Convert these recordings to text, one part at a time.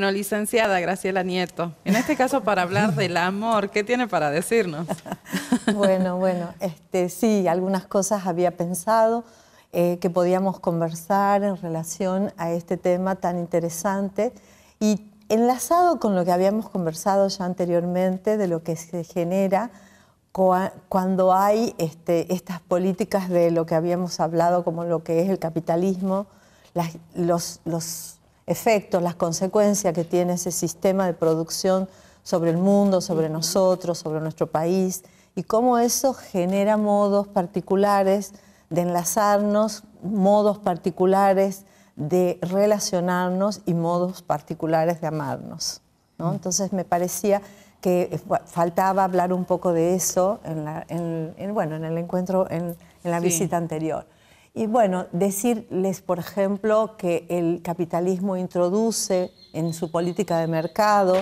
Bueno, licenciada Graciela Nieto, en este caso para hablar del amor, ¿qué tiene para decirnos? bueno, bueno, este, sí, algunas cosas había pensado eh, que podíamos conversar en relación a este tema tan interesante y enlazado con lo que habíamos conversado ya anteriormente de lo que se genera cuando hay este, estas políticas de lo que habíamos hablado como lo que es el capitalismo, las, los, los efectos, las consecuencias que tiene ese sistema de producción sobre el mundo, sobre nosotros, sobre nuestro país, y cómo eso genera modos particulares de enlazarnos, modos particulares de relacionarnos y modos particulares de amarnos. Mm. Entonces me parecía que eh, faltaba hablar un poco de eso en, el encuentro, en, la visita anterior. Y bueno, decirles, por ejemplo, que el capitalismo introduce en su política de mercado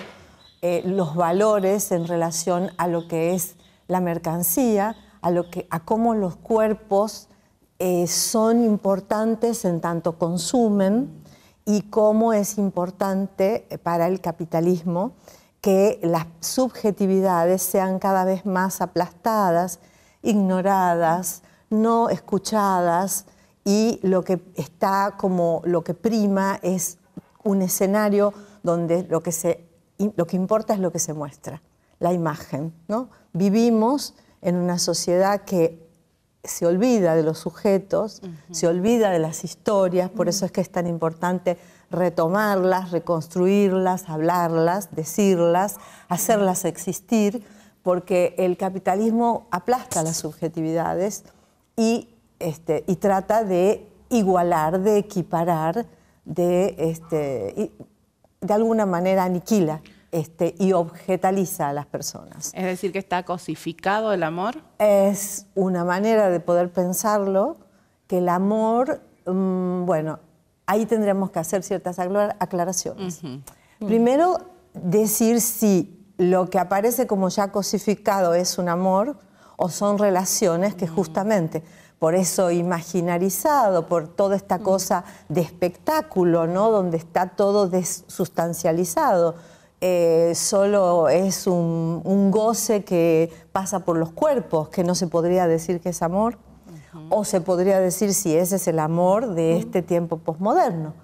eh, los valores en relación a lo que es la mercancía, a, lo que, a cómo los cuerpos eh, son importantes en tanto consumen y cómo es importante eh, para el capitalismo que las subjetividades sean cada vez más aplastadas, ignoradas, no escuchadas y lo que está como lo que prima es un escenario donde lo que, se, lo que importa es lo que se muestra, la imagen. ¿no? Vivimos en una sociedad que se olvida de los sujetos, se olvida de las historias, por eso es que es tan importante retomarlas, reconstruirlas, hablarlas, decirlas, hacerlas existir, porque el capitalismo aplasta las subjetividades este, y, trata de igualar, de equiparar, de, este, de alguna manera aniquila. Este, y objetaliza a las personas. Es decir, que está cosificado el amor. Es una manera de poder pensarlo, que el amor, mm, bueno, ahí tendremos que hacer ciertas aclaraciones. Mm. Primero, decir si lo que aparece como ya cosificado es un amor, o son relaciones que mm. justamente por eso imaginarizado, por toda esta mm. cosa de espectáculo, Donde está todo desustancializado. Eh, solo es un, goce que pasa por los cuerpos, que no se podría decir que es amor, o se podría decir si ese es el amor de mm. este tiempo posmoderno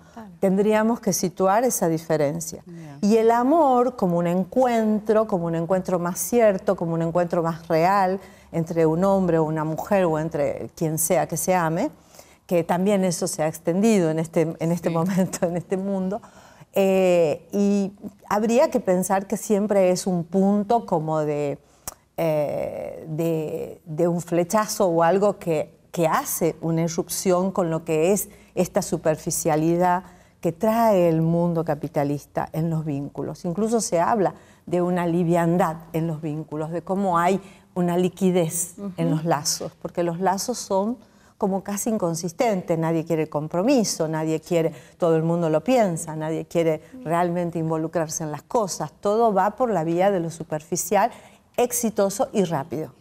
tendríamos que situar esa diferencia. Y el amor como un encuentro, como un encuentro más cierto, como un encuentro más real entre un hombre o una mujer o entre quien sea que se ame, que también eso se ha extendido en este, en este momento, en este mundo. Eh, y habría que pensar que siempre es un punto como de, eh, de, un flechazo o algo que, que hace una irrupción con lo que es esta superficialidad que trae el mundo capitalista en los vínculos. Incluso se habla de una liviandad en los vínculos, de cómo hay una liquidez en los lazos, porque los lazos son como casi inconsistentes, nadie quiere compromiso, nadie quiere, todo el mundo lo piensa, nadie quiere realmente involucrarse en las cosas, todo va por la vía de lo superficial, exitoso y rápido.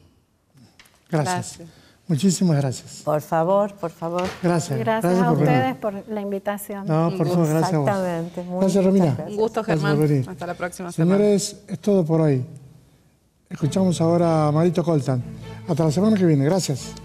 Gracias. Muchísimas gracias. Por favor, por favor. Gracias. Gracias, a ustedes por la invitación. No, por favor, gracias a Exactamente. Gracias, Romina. Un gusto, Germán. Hasta la próxima semana. Señores, es todo por hoy. Escuchamos ahora a Marito Coltan. Hasta la semana que viene. Gracias.